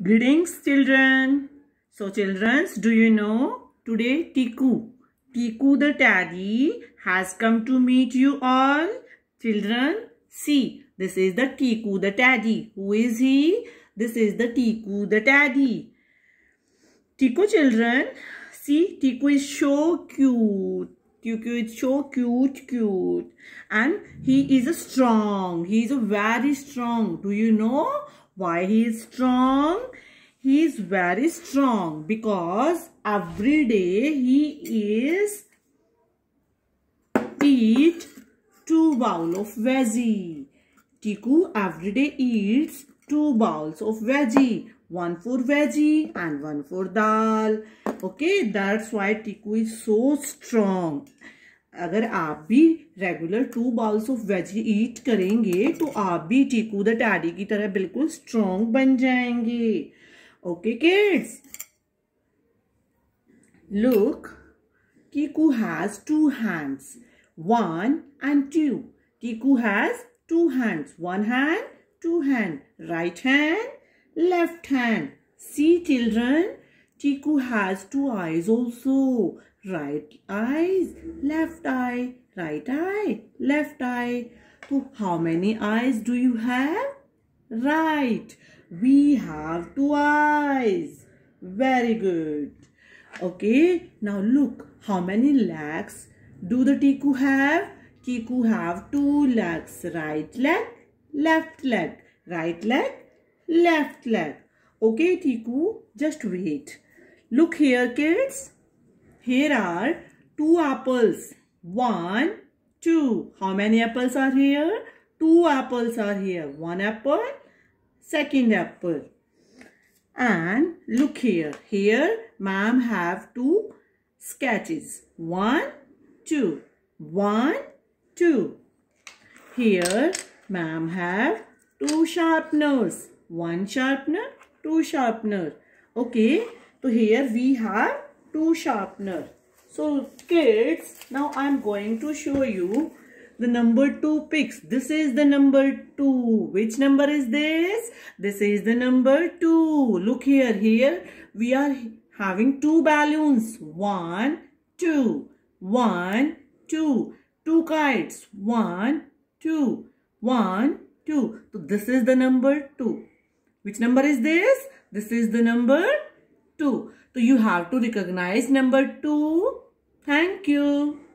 Greetings children. So children, do you know today Tiku, Tiku the Taddy has come to meet you all. Children, see this is the Tiku the Taddy. Who is he? This is the Tiku the Taddy. Tiku children, see Tiku is so cute. Tiku is so cute, cute. And he is a strong. He is a very strong. Do you know? Why he is strong? He is very strong because every day he is eat two bowl of veggie. Tiku every day eats two bowls of veggie. One for veggie and one for dal. Okay, that's why Tiku is so strong. अगर आप भी regular two bowls of veg eat करेंगे तो आप भी चीकू the teddy की तरह बिल्कुल स्ट्रोंग बन जाएंगे okay kids look Kiku has two hands one and two Kiku has two hands one hand two hand right hand left hand see children Tiku has two eyes also. Right eyes, left eye, right eye, left eye. So how many eyes do you have? Right. We have two eyes. Very good. Okay. Now look. How many legs do the Tiku have? Tiku have two legs. Right leg, left leg. Right leg, left leg. Okay, Tiku. Just wait. Look here kids. Here are two apples. One, two. How many apples are here? Two apples are here. One apple, second apple. And look here. Here ma'am have two sketches. One, two. One, two. Here ma'am have two sharpeners. One sharpener, two sharpener. Okay. So here we have two sharpener. So kids, now I am going to show you the number 2 picks. This is the number 2. Which number is this? This is the number 2. Look here. Here we are having two balloons. One, two, one, two, two kites. One, two, one, two. So this is the number 2. Which number is this? This is the number 2. So you have to recognize number 2. Thank you.